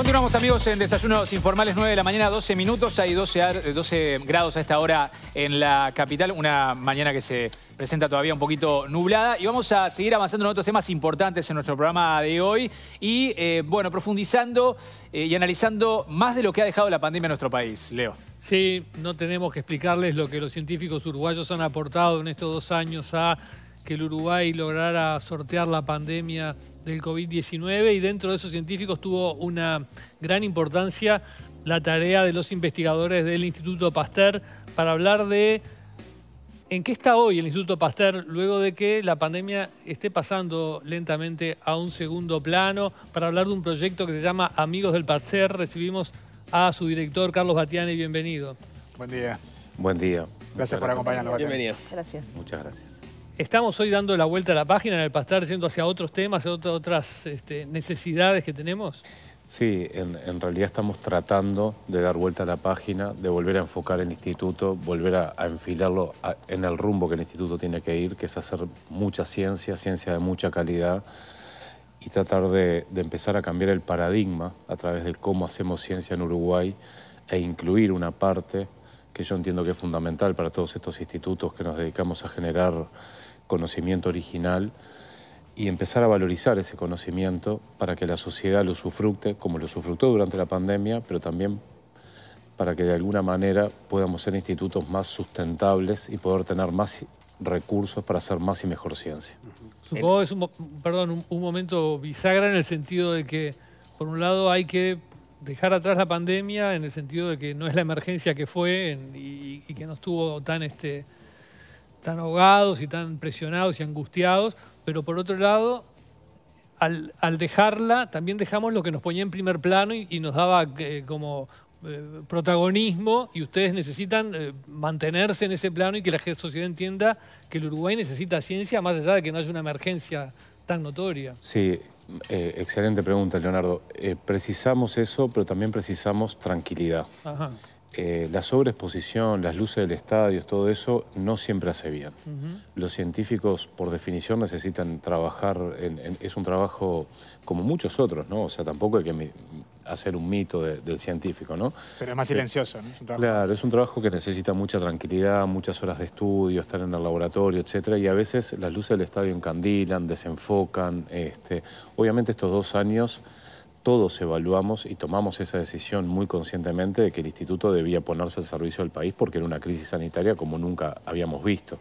Continuamos amigos en Desayunos Informales, 9 de la mañana, 12 minutos, hay 12, eh, grados a esta hora en la capital, una mañana que se presenta todavía un poquito nublada y vamos a seguir avanzando en otros temas importantes en nuestro programa de hoy y eh, bueno, profundizando eh, y analizando más de lo que ha dejado la pandemia en nuestro país, Leo. Sí, no tenemos que explicarles lo que los científicos uruguayos han aportado en estos dos años a que el Uruguay lograra sortear la pandemia del COVID-19 y dentro de esos científicos tuvo una gran importancia la tarea de los investigadores del Instituto Pasteur para hablar de en qué está hoy el Instituto Pasteur luego de que la pandemia esté pasando lentamente a un segundo plano. Para hablar de un proyecto que se llama Amigos del Pasteur, recibimos a su director Carlos y bienvenido. Buen día. Buen día. Gracias, gracias por acompañarnos. Bienvenido. Gracias. Muchas gracias. Estamos hoy dando la vuelta a la página en el pastar, yendo hacia otros temas, hacia otras este, necesidades que tenemos. Sí, en, realidad estamos tratando de dar vuelta a la página, de volver a enfocar el instituto, volver a, enfilarlo en el rumbo que el instituto tiene que ir, que es hacer mucha ciencia, ciencia de mucha calidad, y tratar de, de empezar a cambiar el paradigma a través de cómo hacemos ciencia en Uruguay e incluir una parte que yo entiendo que es fundamental para todos estos institutos que nos dedicamos a generar conocimiento original y empezar a valorizar ese conocimiento para que la sociedad lo usufructe, como lo usufructó durante la pandemia, pero también para que de alguna manera podamos ser institutos más sustentables y poder tener más recursos para hacer más y mejor ciencia. Supongo es un, perdón, un, momento bisagra en el sentido de que, por un lado, hay que dejar atrás la pandemia en el sentido de que no es la emergencia que fue y, y, que no estuvo tan este, tan ahogados y tan presionados y angustiados, pero por otro lado, al, dejarla, también dejamos lo que nos ponía en primer plano y, nos daba eh, como eh, protagonismo y ustedes necesitan eh, mantenerse en ese plano y que la sociedad entienda que el Uruguay necesita ciencia más allá de que no haya una emergencia tan notoria. Sí, excelente pregunta, Leonardo. precisamos eso, pero también precisamos tranquilidad. Ajá. Eh, la sobreexposición, las luces del estadio, todo eso, no siempre hace bien. Los científicos, por definición, necesitan trabajar, es un trabajo como muchos otros, ¿no? O sea, tampoco hay que hacer un mito del científico, ¿no? Pero es más silencioso, ¿no? claro, es un trabajo que necesita mucha tranquilidad, muchas horas de estudio, estar en el laboratorio, etcétera, y a veces las luces del estadio encandilan, desenfocan. Este, obviamente estos dos años todos evaluamos y tomamos esa decisión muy conscientemente de que el instituto debía ponerse al servicio del país porque era una crisis sanitaria como nunca habíamos visto.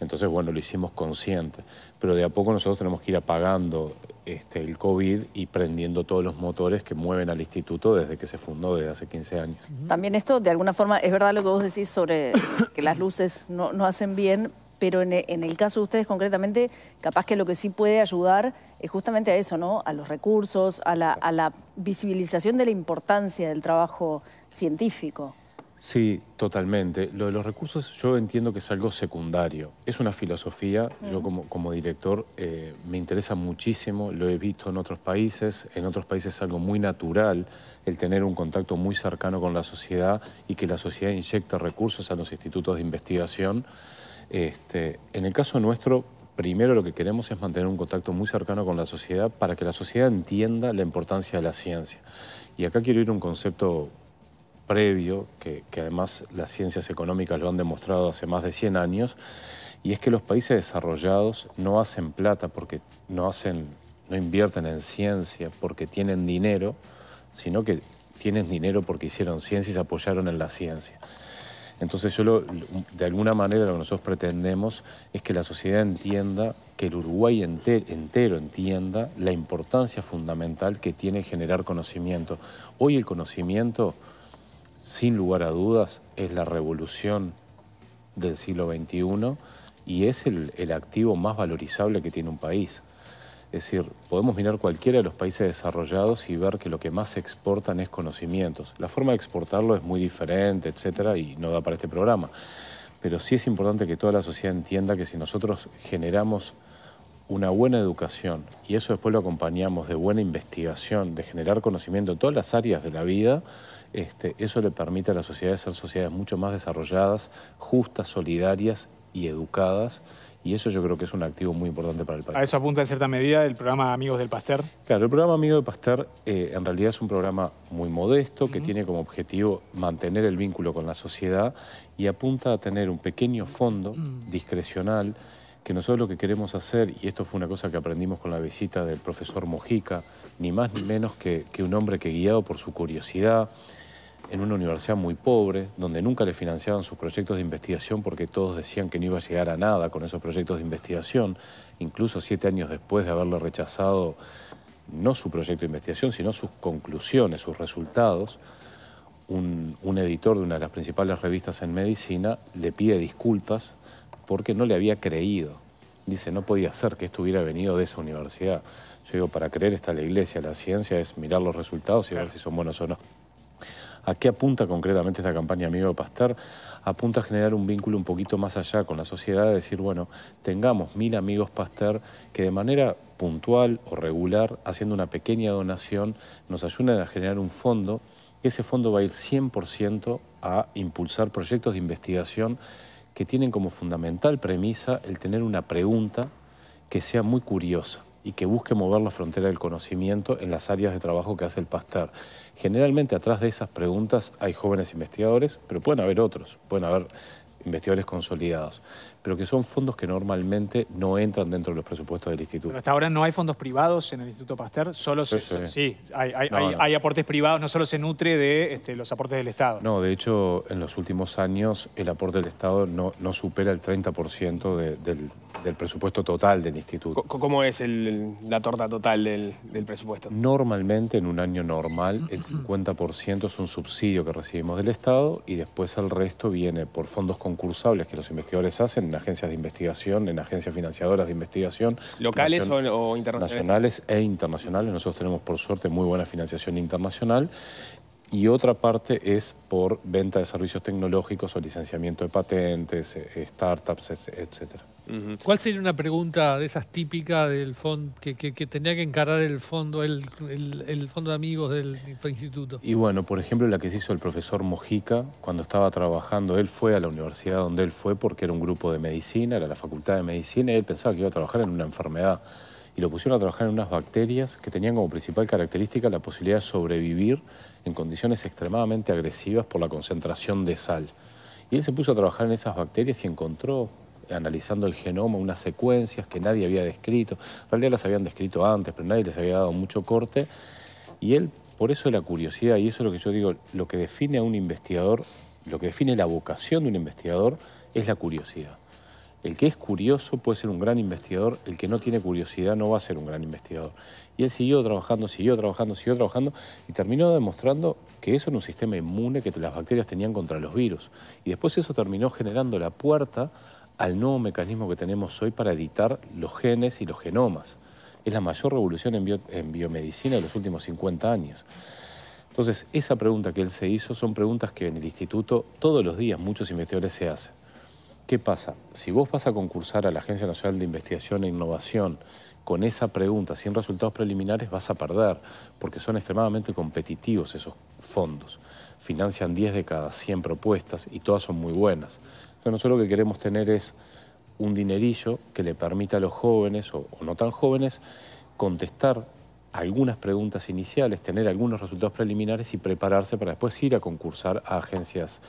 Entonces, bueno, lo hicimos consciente, pero de a poco nosotros tenemos que ir apagando este, el COVID y prendiendo todos los motores que mueven al instituto desde que se fundó, desde hace 15 años. También esto, de alguna forma, es verdad lo que vos decís sobre que las luces no, no hacen bien, pero e, en, el caso de ustedes concretamente, capaz que lo que sí puede ayudar es justamente a eso, ¿no? A los recursos, a la, visibilización de la importancia del trabajo científico. Sí, totalmente. Lo de los recursos yo entiendo que es algo secundario. Es una filosofía, yo como, director eh, me interesa muchísimo, lo he visto en otros países, en otros países es algo muy natural el tener un contacto muy cercano con la sociedad y que la sociedad inyecte recursos a los institutos de investigación. Este, en el caso nuestro, primero lo que queremos es mantener un contacto muy cercano con la sociedad para que la sociedad entienda la importancia de la ciencia. Y acá quiero ir a un concepto previo, que, además las ciencias económicas lo han demostrado hace más de 100 años, y es que los países desarrollados no hacen plata porque no hacen, no invierten en ciencia porque tienen dinero, sino que tienen dinero porque hicieron ciencia y se apoyaron en la ciencia. Entonces yo de alguna manera lo que nosotros pretendemos es que la sociedad entienda, que el Uruguay entero, entienda la importancia fundamental que tiene generar conocimiento. Hoy el conocimiento, sin lugar a dudas, es la revolución del siglo XXI y es el activo más valorizable que tiene un país. Es decir, podemos mirar cualquiera de los países desarrollados y ver que lo que más exportan es conocimientos. La forma de exportarlo es muy diferente, etcétera, y no da para este programa. Pero sí es importante que toda la sociedad entienda que si nosotros generamos una buena educación y eso después lo acompañamos de buena investigación, de generar conocimiento en todas las áreas de la vida, este, eso le permite a la sociedad ser sociedades mucho más desarrolladas, justas, solidarias y educadas y eso yo creo que es un activo muy importante para el país. A eso apunta en cierta medida el programa Amigos del pastor Claro, el programa Amigos del pastor eh, en realidad es un programa muy modesto que tiene como objetivo mantener el vínculo con la sociedad y apunta a tener un pequeño fondo mm. discrecional que nosotros lo que queremos hacer, y esto fue una cosa que aprendimos con la visita del profesor Mojica, ni más ni menos que un hombre que guiado por su curiosidad, en una universidad muy pobre, donde nunca le financiaban sus proyectos de investigación porque todos decían que no iba a llegar a nada con esos proyectos de investigación, incluso siete años después de haberle rechazado no su proyecto de investigación, sino sus conclusiones, sus resultados, un, editor de una de las principales revistas en medicina le pide disculpas porque no le había creído. Dice, no podía ser que esto hubiera venido de esa universidad. Yo digo, para creer está la iglesia, la ciencia es mirar los resultados y ver si son buenos o no. ¿A qué apunta concretamente esta campaña Amigo Pasteur? Apunta a generar un vínculo un poquito más allá con la sociedad, de decir, bueno, tengamos mil amigos Pasteur que de manera puntual o regular, haciendo una pequeña donación, nos ayuden a generar un fondo. Ese fondo va a ir 100% a impulsar proyectos de investigación que tienen como fundamental premisa el tener una pregunta que sea muy curiosa y que busque mover la frontera del conocimiento en las áreas de trabajo que hace el pastor. Generalmente atrás de esas preguntas hay jóvenes investigadores, pero pueden haber otros, pueden haber investigadores consolidados pero que son fondos que normalmente no entran dentro de los presupuestos del instituto. Pero hasta ahora no hay fondos privados en el Instituto Pasteur, solo sí, se, sí. hay, aportes privados, no solo se nutre de este, los aportes del Estado. No, de hecho, en los últimos años el aporte del Estado no, no supera el 30% de, del, del, presupuesto total del instituto. ¿Cómo es el, la torta total del, del presupuesto? Normalmente, en un año normal, el 50% es un subsidio que recibimos del Estado y después el resto viene por fondos concursables que los investigadores hacen agencias de investigación, en agencias financiadoras de investigación. ¿Locales o, internacionales? Nacionales e internacionales. Nosotros tenemos, por suerte, muy buena financiación internacional. Y otra parte es por venta de servicios tecnológicos o licenciamiento de patentes, eh, startups, etcétera. ¿Cuál sería una pregunta de esas típicas del fondo que, tenía que, encarar el fondo, el, el, fondo de amigos del instituto? Y bueno, por ejemplo, la que se hizo el profesor Mojica cuando estaba trabajando, él fue a la universidad donde él fue porque era un grupo de medicina, era la facultad de medicina, y él pensaba que iba a trabajar en una enfermedad. Y lo pusieron a trabajar en unas bacterias que tenían como principal característica la posibilidad de sobrevivir en condiciones extremadamente agresivas por la concentración de sal. Y él se puso a trabajar en esas bacterias y encontró analizando el genoma unas secuencias que nadie había descrito. En realidad las habían descrito antes, pero nadie les había dado mucho corte. Y él, por eso la curiosidad, y eso es lo que yo digo, lo que define a un investigador, lo que define la vocación de un investigador es la curiosidad. El que es curioso puede ser un gran investigador, el que no tiene curiosidad no va a ser un gran investigador. Y él siguió trabajando, siguió trabajando, siguió trabajando y terminó demostrando que eso era un sistema inmune que las bacterias tenían contra los virus. Y después eso terminó generando la puerta al nuevo mecanismo que tenemos hoy para editar los genes y los genomas. Es la mayor revolución en, biomedicina de los últimos 50 años. Entonces, esa pregunta que él se hizo son preguntas que en el instituto todos los días muchos investigadores se hacen. ¿Qué pasa? Si vos vas a concursar a la Agencia Nacional de Investigación e Innovación con esa pregunta, sin resultados preliminares, vas a perder, porque son extremadamente competitivos esos fondos. Financian 10 de cada 100 propuestas y todas son muy buenas. Entonces nosotros lo que queremos tener es un dinerillo que le permita a los jóvenes o, o no tan jóvenes contestar algunas preguntas iniciales, tener algunos resultados preliminares y prepararse para después ir a concursar a agencias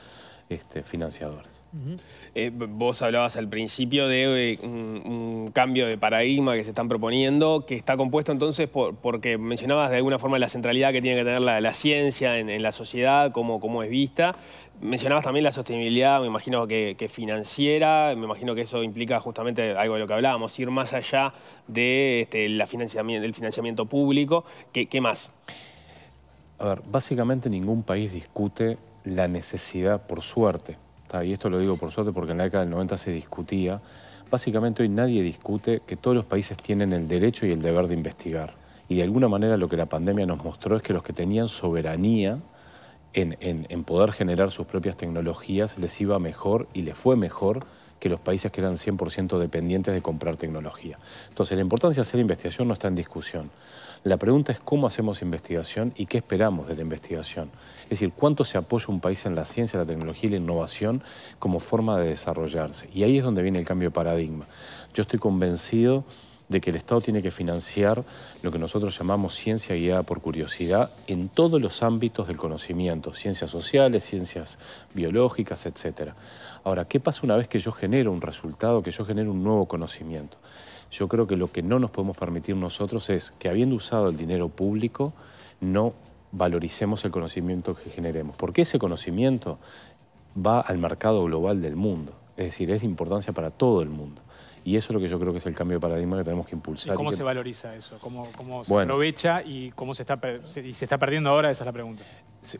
este, financiadores. Eh, vos hablabas al principio de eh, un, cambio de paradigma que se están proponiendo, que está compuesto entonces por, porque mencionabas de alguna forma la centralidad que tiene que tener la, ciencia en, la sociedad, cómo, es vista. Mencionabas también la sostenibilidad, me imagino que, financiera, me imagino que eso implica justamente algo de lo que hablábamos, ir más allá de, este, financiamiento, del financiamiento público. ¿Qué, ¿Qué más? A ver, básicamente ningún país discute la necesidad, por suerte, y esto lo digo por suerte porque en la década del 90 se discutía, básicamente hoy nadie discute que todos los países tienen el derecho y el deber de investigar. Y de alguna manera lo que la pandemia nos mostró es que los que tenían soberanía en, en poder generar sus propias tecnologías les iba mejor y les fue mejor que los países que eran 100% dependientes de comprar tecnología. Entonces, la importancia de hacer investigación no está en discusión. La pregunta es cómo hacemos investigación y qué esperamos de la investigación. Es decir, cuánto se apoya un país en la ciencia, la tecnología y la innovación como forma de desarrollarse. Y ahí es donde viene el cambio de paradigma. Yo estoy convencido de que el Estado tiene que financiar lo que nosotros llamamos ciencia guiada por curiosidad en todos los ámbitos del conocimiento, ciencias sociales, ciencias biológicas, etc. Ahora, ¿qué pasa una vez que yo genero un resultado, que yo genero un nuevo conocimiento? Yo creo que lo que no nos podemos permitir nosotros es que habiendo usado el dinero público, no valoricemos el conocimiento que generemos, porque ese conocimiento va al mercado global del mundo, es decir, es de importancia para todo el mundo. Y eso es lo que yo creo que es el cambio de paradigma que tenemos que impulsar. ¿Y cómo se valoriza eso? ¿Cómo, se aprovecha y cómo se está, perdiendo ahora? Esa es la pregunta.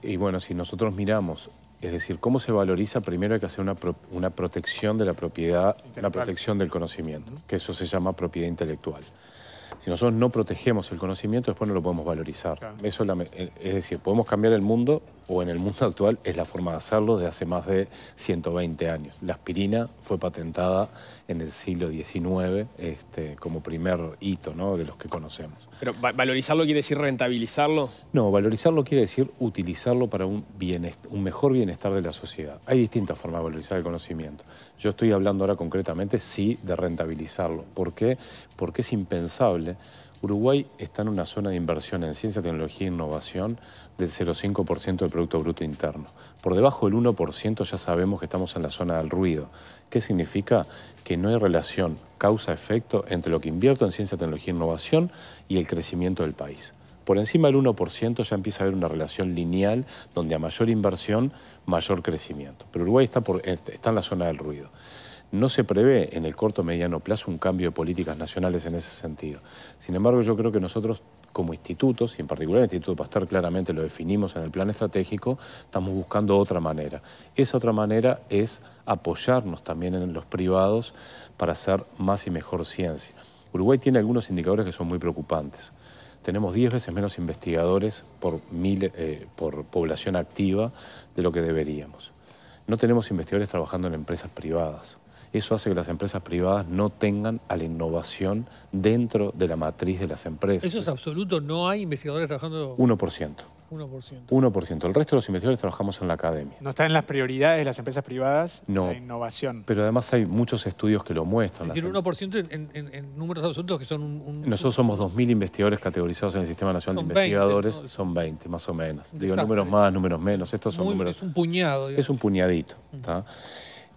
Y bueno, si nosotros miramos, es decir, cómo se valoriza, primero hay que hacer una, una protección de la propiedad, una protección del conocimiento, que eso se llama propiedad intelectual. Si nosotros no protegemos el conocimiento, después no lo podemos valorizar. Eso eh, es, decir, podemos cambiar el mundo o en el mundo actual es la forma de hacerlo desde hace más de 120 años. La aspirina fue patentada en el siglo XIX este, como primer hito de los que conocemos. ¿Pero valorizarlo quiere decir rentabilizarlo? No, valorizarlo quiere decir utilizarlo para un, un mejor bienestar de la sociedad. Hay distintas formas de valorizar el conocimiento. Yo estoy hablando ahora concretamente sí de rentabilizarlo. ¿Por qué? Porque es impensable Uruguay está en una zona de inversión en ciencia, tecnología e innovación del 0,5% del Producto Bruto Interno. Por debajo del 1% ya sabemos que estamos en la zona del ruido. ¿Qué significa? Que no hay relación causa-efecto entre lo que invierto en ciencia, tecnología e innovación y el crecimiento del país. Por encima del 1% ya empieza a haber una relación lineal donde a mayor inversión, mayor crecimiento. Pero Uruguay está en la zona del ruido. No se prevé en el corto o mediano plazo un cambio de políticas nacionales en ese sentido. Sin embargo, yo creo que nosotros como institutos, y en particular el Instituto Pasteur claramente lo definimos en el plan estratégico, estamos buscando otra manera. Esa otra manera es apoyarnos también en los privados para hacer más y mejor ciencia. Uruguay tiene algunos indicadores que son muy preocupantes. Tenemos 10 veces menos investigadores eh, por población activa de lo que deberíamos. No tenemos investigadores trabajando en empresas privadas. Eso hace que las empresas privadas no tengan a la innovación dentro de la matriz de las empresas. ¿Eso es absoluto? ¿No hay investigadores trabajando...? 1%. 1%. El resto de los investigadores trabajamos en la academia. ¿No está en las prioridades de las empresas privadas no, la innovación? Pero además hay muchos estudios que lo muestran. Es decir, 1% em- en, números absolutos que son un, Nosotros somos 2.000 investigadores categorizados en el Sistema Nacional de Investigadores. Son 20, más o menos. Digo, números más, números menos. Estos son números... Es un puñado. Es un puñadito. ¿está mm.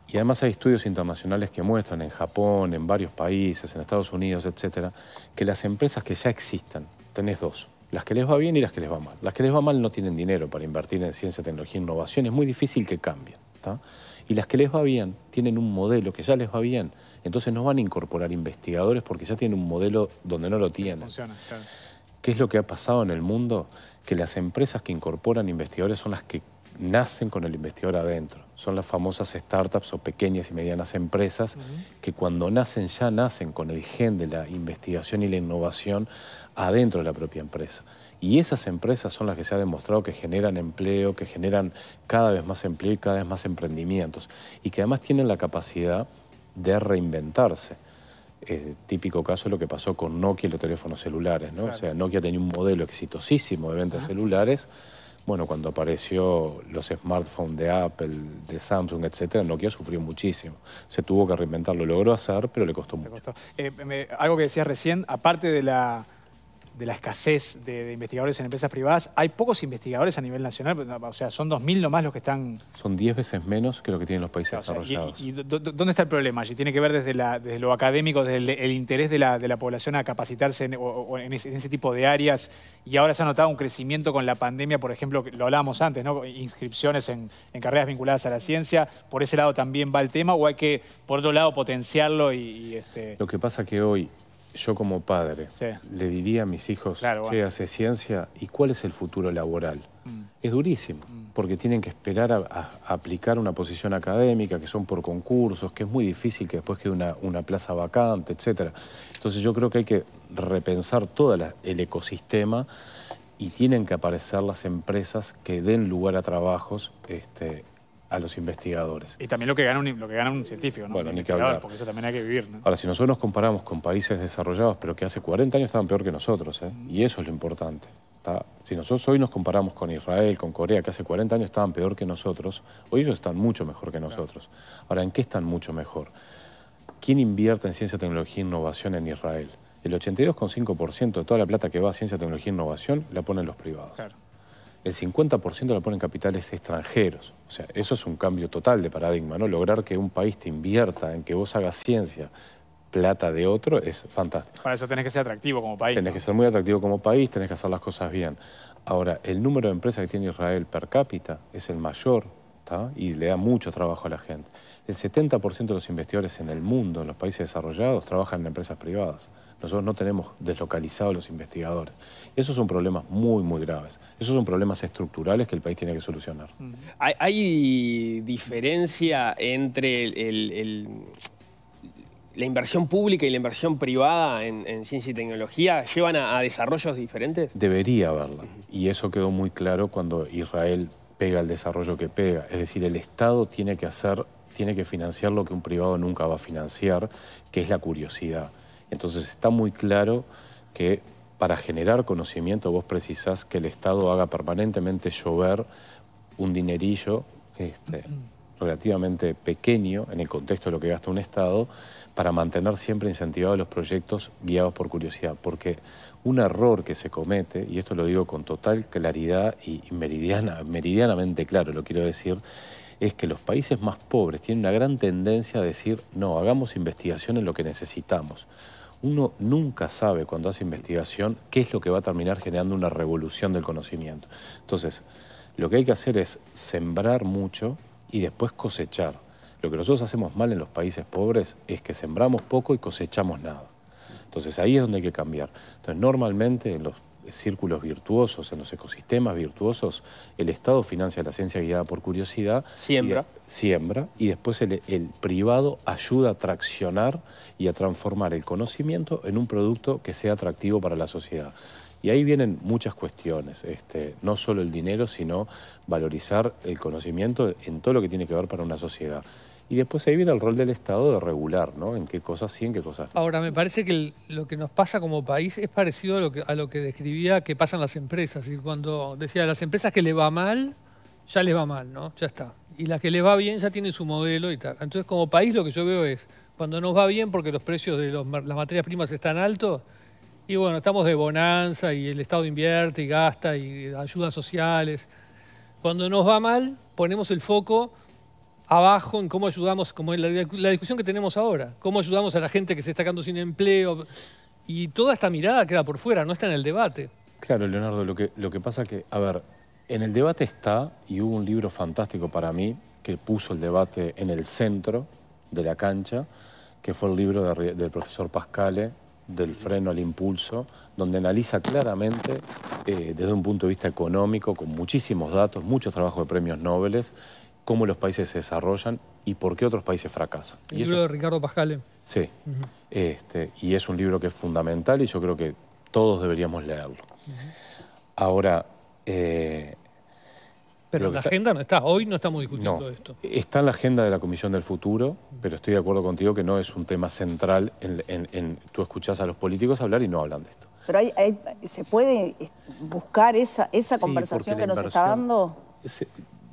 Y además hay estudios internacionales que muestran en Japón, en varios países, en Estados Unidos, etcétera, que las empresas que ya existan, tenés dos, las que les va bien y las que les va mal. Las que les va mal no tienen dinero para invertir en ciencia, tecnología e innovación, es muy difícil que cambien. Y las que les va bien tienen un modelo que ya les va bien, entonces no van a incorporar investigadores porque ya tienen un modelo donde no lo tienen. ¿Qué es lo que ha pasado en el mundo? Que las empresas que incorporan investigadores son las que nacen con el investigador adentro. Son las famosas startups o pequeñas y medianas empresas que cuando nacen ya nacen con el gen de la investigación y la innovación adentro de la propia empresa. Y esas empresas son las que se ha demostrado que generan empleo, que generan cada vez más empleo y cada vez más emprendimientos. Y que además tienen la capacidad de reinventarse. Eh, típico caso es lo que pasó con Nokia y los teléfonos celulares. ¿no? O sea, Nokia tenía un modelo exitosísimo de ventas celulares bueno, cuando apareció los smartphones de Apple, de Samsung, etcétera, Nokia sufrió muchísimo. Se tuvo que reinventar, lo logró hacer, pero le costó mucho. Eh, algo que decías recién, aparte de la de la escasez de, investigadores en empresas privadas. Hay pocos investigadores a nivel nacional, o sea, son 2.000 nomás los que están... Son 10 veces menos que lo que tienen los países desarrollados. Y, dónde está el problema? si tiene que ver desde, lo académico, desde el, interés de la, población a capacitarse en, ese, tipo de áreas. Y ahora se ha notado un crecimiento con la pandemia, por ejemplo, lo hablábamos antes, ¿no? inscripciones en, carreras vinculadas a la ciencia. ¿Por ese lado también va el tema o hay que, por otro lado, potenciarlo? y, este- Lo que pasa que hoy yo como padre le diría a mis hijos, hace ciencia, ¿y cuál es el futuro laboral? Mm. Es durísimo, mm. porque tienen que esperar a, aplicar una posición académica, que son por concursos, que es muy difícil que después quede una, una plaza vacante, etc. Entonces yo creo que hay que repensar todo el ecosistema y tienen que aparecer las empresas que den lugar a trabajos este, a los investigadores. Y también lo que gana un, lo que un científico, ¿no? Bueno, ni que hablar. Porque eso también hay que vivir, ¿no? Ahora, si nosotros nos comparamos con países desarrollados, pero que hace 40 años estaban peor que nosotros, ¿eh? y eso es lo importante. Si nosotros hoy nos comparamos con Israel, con Corea, que hace 40 años estaban peor que nosotros, hoy ellos están mucho mejor que nosotros. Ahora, ¿en qué están mucho mejor? ¿Quién invierte en ciencia, tecnología e innovación en Israel? El 82,5% de toda la plata que va a ciencia, tecnología e innovación la ponen los privados. Claro el 50% lo ponen capitales extranjeros. O sea, eso es un cambio total de paradigma, ¿no? Lograr que un país te invierta en que vos hagas ciencia, plata de otro, es fantástico. Para eso tenés que ser atractivo como país. Tenés que ser muy atractivo como país, tenés que hacer las cosas bien. Ahora, el número de empresas que tiene Israel per cápita es el mayor y le da mucho trabajo a la gente. El 70% de los investigadores en el mundo, en los países desarrollados, trabajan en empresas privadas. Nosotros no tenemos deslocalizados los investigadores. Esos son problemas muy, muy graves. Esos son problemas estructurales que el país tiene que solucionar. ¿Hay, diferencia entre la inversión pública y la inversión privada en, ciencia y tecnología? ¿Llevan a desarrollos diferentes? Debería haberla. Y eso quedó muy claro cuando Israel pega el desarrollo que pega. Es decir, el Estado tiene que hacer, tiene que financiar lo que un privado nunca va a financiar, que es la curiosidad. Entonces está muy claro que para generar conocimiento vos precisás que el Estado haga permanentemente llover un dinerillo este, relativamente pequeño en el contexto de lo que gasta un Estado para mantener siempre incentivados los proyectos guiados por curiosidad, porque un error que se comete, y esto lo digo con total claridad y meridiana, meridianamente claro, lo quiero decir, es que los países más pobres tienen una gran tendencia a decir, no, hagamos investigación en lo que necesitamos. Uno nunca sabe cuando hace investigación qué es lo que va a terminar generando una revolución del conocimiento. Entonces, lo que hay que hacer es sembrar mucho y después cosechar lo que nosotros hacemos mal en los países pobres es que sembramos poco y cosechamos nada. Entonces ahí es donde hay que cambiar. Entonces normalmente en los círculos virtuosos, en los ecosistemas virtuosos, el Estado financia la ciencia guiada por curiosidad. Siembra. Y siembra y después el, privado ayuda a traccionar y a transformar el conocimiento en un producto que sea atractivo para la sociedad. Y ahí vienen muchas cuestiones, este, no solo el dinero, sino valorizar el conocimiento en todo lo que tiene que ver para una sociedad. Y después ahí viene el rol del Estado de regular, ¿no? En qué cosas sí, en qué cosas no. Ahora, me parece que lo que nos pasa como país es parecido a lo que, a lo que describía que pasan las empresas. Y cuando decía, las empresas que le va mal, ya les va mal, ¿no? Ya está. Y las que les va bien ya tienen su modelo y tal. Entonces, como país lo que yo veo es, cuando nos va bien porque los precios de las materias primas están altos, y bueno, estamos de bonanza y el Estado invierte y gasta y ayudas sociales. Cuando nos va mal, ponemos el foco abajo en cómo ayudamos, como en la, discusión que tenemos ahora, cómo ayudamos a la gente que se está quedando sin empleo. Y toda esta mirada queda por fuera, no está en el debate. Claro, Leonardo, lo que, lo que pasa que, a ver, en el debate está, y hubo un libro fantástico para mí, que puso el debate en el centro de la cancha, que fue el libro del profesor Pascale, del freno al impulso, donde analiza claramente eh, desde un punto de vista económico, con muchísimos datos, mucho trabajo de premios Nobel, cómo los países se desarrollan y por qué otros países fracasan. El libro de Ricardo Pascale. Sí, este, y es un libro que es fundamental y yo creo que todos deberíamos leerlo. Ahora, eh, pero la agenda no está, hoy no estamos discutiendo esto. Está en la agenda de la Comisión del Futuro, pero estoy de acuerdo contigo que no es un tema central. En, tú escuchas a los políticos hablar y no hablan de esto. Pero se puede buscar esa, esa conversación que nos está dando.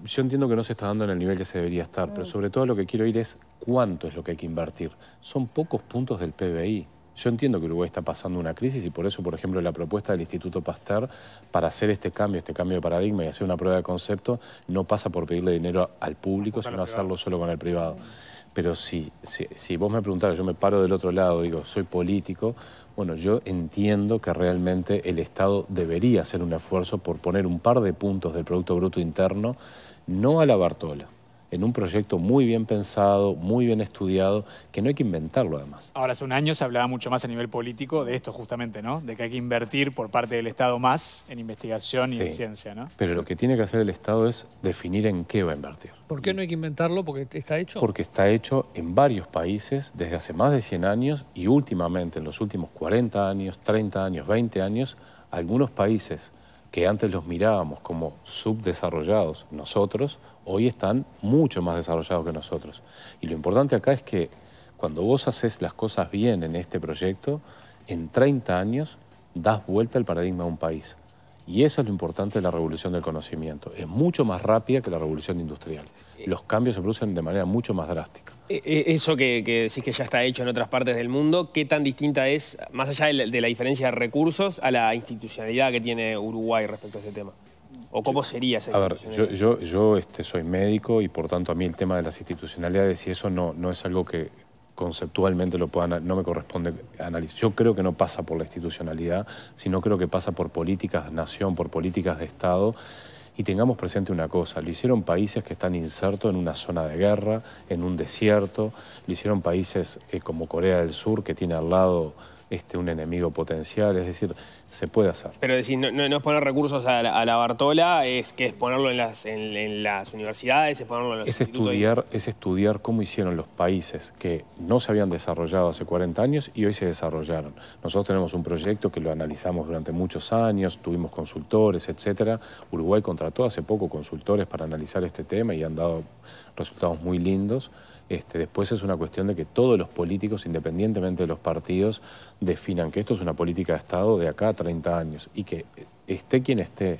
yo entiendo que no se está dando en el nivel que se debería estar, pero mm. sobre todo lo que quiero ir es cuánto es lo que hay que invertir. Son pocos puntos del PBI. Yo entiendo que Uruguay está pasando una crisis y por eso, por ejemplo, la propuesta del Instituto Pasteur para hacer este cambio, este cambio de paradigma y hacer una prueba de concepto, no pasa por pedirle dinero al público, sino hacerlo solo con el privado. Pero si, si, vos me preguntaras, yo me paro del otro lado, digo, soy político, bueno, yo entiendo que realmente el Estado debería hacer un esfuerzo por poner un par de puntos del Producto Bruto Interno, no a la Bartola, en un proyecto muy bien pensado, muy bien estudiado, que no hay que inventarlo además. Ahora, hace un año se hablaba mucho más a nivel político de esto justamente, ¿no? De que hay que invertir por parte del Estado más en investigación y en ciencia, ¿no? Pero lo que tiene que hacer el Estado es definir en qué va a invertir. ¿Por qué no hay que inventarlo? Porque está hecho. Porque está hecho en varios países desde hace más de 100 años y últimamente, en los últimos 40 años, 30 años, 20 años, algunos países que antes los mirábamos como subdesarrollados nosotros, hoy están mucho más desarrollados que nosotros. Y lo importante acá es que cuando vos haces las cosas bien en este proyecto, en 30 años das vuelta al paradigma de un país. Y eso es lo importante de la revolución del conocimiento. Es mucho más rápida que la revolución industrial los cambios se producen de manera mucho más drástica. Eh, eh, eso que, que, decís que ya está hecho en otras partes del mundo, ¿qué tan distinta es, más allá de la, diferencia de recursos, a la institucionalidad que tiene Uruguay respecto a ese tema? ¿O cómo sería esa A ver, yo, este, soy médico y por tanto a mí el tema de las institucionalidades y eso no, es algo que conceptualmente lo puedan, no me corresponde analizar. Yo creo que no pasa por la institucionalidad, sino creo que pasa por políticas de nación, por políticas de Estado y tengamos presente una cosa, lo hicieron países que están insertos en una zona de guerra, en un desierto, lo hicieron países eh, como Corea del Sur, que tiene al lado este, un enemigo potencial, es decir, se puede hacer. Pero decir, no, es poner recursos a la, Bartola, es que es ponerlo en las, universidades, es ponerlo en los es estudiar, Es estudiar cómo hicieron los países que no se habían desarrollado hace 40 años y hoy se desarrollaron. Nosotros tenemos un proyecto que lo analizamos durante muchos años, tuvimos consultores, etcétera. Uruguay contrató hace poco consultores para analizar este tema y han dado resultados muy lindos. Este, después es una cuestión de que todos los políticos, independientemente de los partidos, definan que esto es una política de Estado de acá a 30 años y que eh, esté quien esté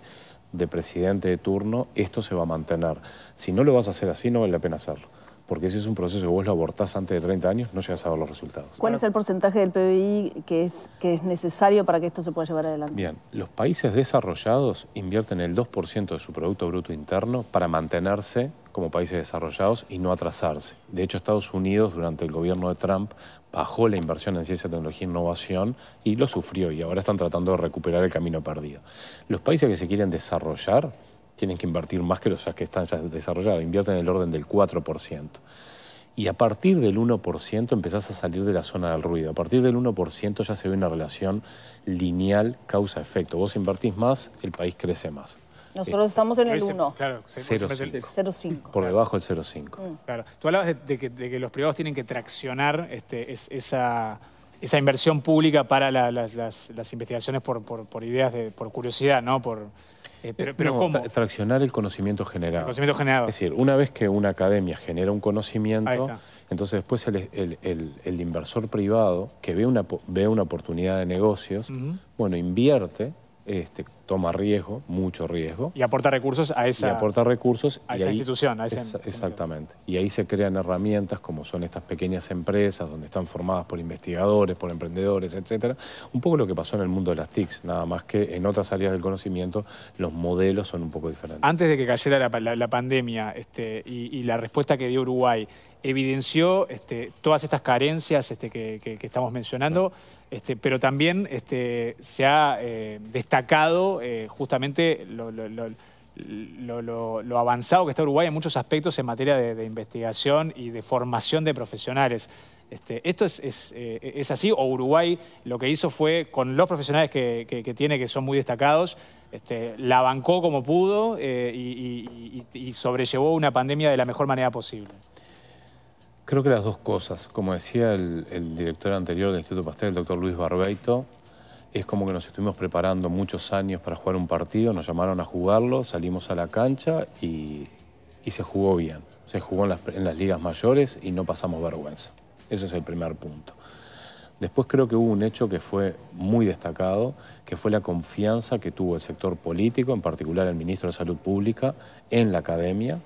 de presidente de turno, esto se va a mantener. Si no lo vas a hacer así, no vale la pena hacerlo. Porque si es un proceso que vos lo abortás antes de 30 años, no llegas a ver los resultados. ¿Cuál es el porcentaje del PBI que es, que es necesario para que esto se pueda llevar adelante? Bien, los países desarrollados invierten el 2% de su Producto Bruto Interno para mantenerse como países desarrollados y no atrasarse. De hecho, Estados Unidos durante el gobierno de Trump bajó la inversión en ciencia, tecnología e innovación y lo sufrió y ahora están tratando de recuperar el camino perdido. Los países que se quieren desarrollar tienen que invertir más que los que están ya desarrollados, invierten en el orden del 4%. Y a partir del 1% empezás a salir de la zona del ruido. A partir del 1% ya se ve una relación lineal causa-efecto. Vos invertís más, el país crece más. Nosotros eh, estamos en el 1. Claro, 0,5. Por debajo del 0,5. Mm. Claro. Tú hablabas de, que, los privados tienen que traccionar este, esa, inversión pública para las, investigaciones por, ideas, por curiosidad, ¿no? Eh, eh, pero, ¿cómo? traccionar el conocimiento generado. Es decir, una vez que una academia genera un conocimiento, entonces después el, inversor privado que ve una, ve una oportunidad de negocios, bueno, invierte este, toma riesgo, mucho riesgo. Y aporta recursos a esa, y aporta recursos, a esa institución. exactamente. Y ahí se crean herramientas como son estas pequeñas empresas donde están formadas por investigadores, por emprendedores, etcétera Un poco lo que pasó en el mundo de las TICs, nada más que en otras áreas del conocimiento los modelos son un poco diferentes. Antes de que cayera la, pandemia este, y, la respuesta que dio Uruguay, evidenció este, todas estas carencias este, que, estamos mencionando, este, pero también este, se ha eh, destacado eh, justamente lo, avanzado que está Uruguay en muchos aspectos en materia de, investigación y de formación de profesionales. Este, ¿Esto eh, es, así o Uruguay lo que hizo fue con los profesionales que, tiene, que son muy destacados, este, la bancó como pudo eh, y, sobrellevó una pandemia de la mejor manera posible? Creo que las dos cosas. Como decía el, el director anterior del Instituto Pastel, el doctor Luis Barbeito, es como que nos estuvimos preparando muchos años para jugar un partido, nos llamaron a jugarlo, salimos a la cancha y, se jugó bien. Se jugó en las, en las, ligas mayores y no pasamos vergüenza. Ese es el primer punto. Después creo que hubo un hecho que fue muy destacado, que fue la confianza que tuvo el sector político, en particular el ministro de Salud Pública, en la academia,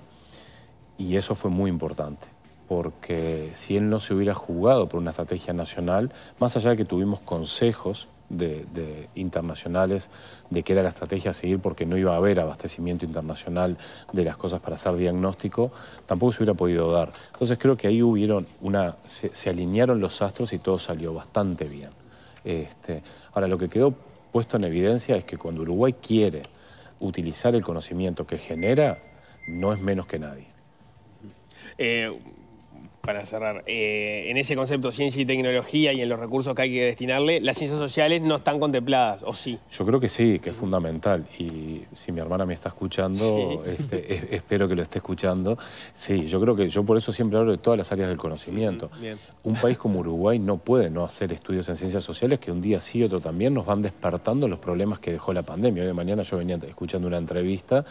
y eso fue muy importante, porque si él no se hubiera jugado por una estrategia nacional, más allá de que tuvimos consejos de, internacionales de que era la estrategia a seguir porque no iba a haber abastecimiento internacional de las cosas para hacer diagnóstico, tampoco se hubiera podido dar. Entonces creo que ahí hubieron una, se, alinearon los astros y todo salió bastante bien. Este, ahora, lo que quedó puesto en evidencia es que cuando Uruguay quiere utilizar el conocimiento que genera, no es menos que nadie. Eh, para cerrar, eh, en ese concepto ciencia y tecnología y en los recursos que hay que destinarle, las ciencias sociales no están contempladas, ¿o sí? Yo creo que sí, que es fundamental. Y si mi hermana me está escuchando, este, e, espero que lo esté escuchando. Sí, yo creo que yo por eso siempre hablo de todas las áreas del conocimiento. Mm, un país como Uruguay no puede no hacer estudios en ciencias sociales que un día sí y otro también nos van despertando los problemas que dejó la pandemia. Hoy de mañana yo venía escuchando una entrevista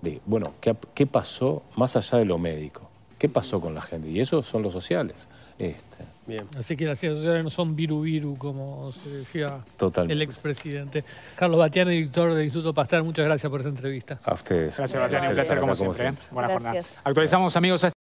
de, bueno, qué pasó más allá de lo médico? ¿Qué pasó con la gente? Y esos son los sociales. Este. Bien. Así que las ciencias sociales no son viru viru, como se decía el expresidente. Carlos Batiano, director del Instituto Pastar, muchas gracias por esta entrevista. A ustedes. Gracias, Batiani, un placer, como, siempre. buenas Buena Actualizamos, amigos.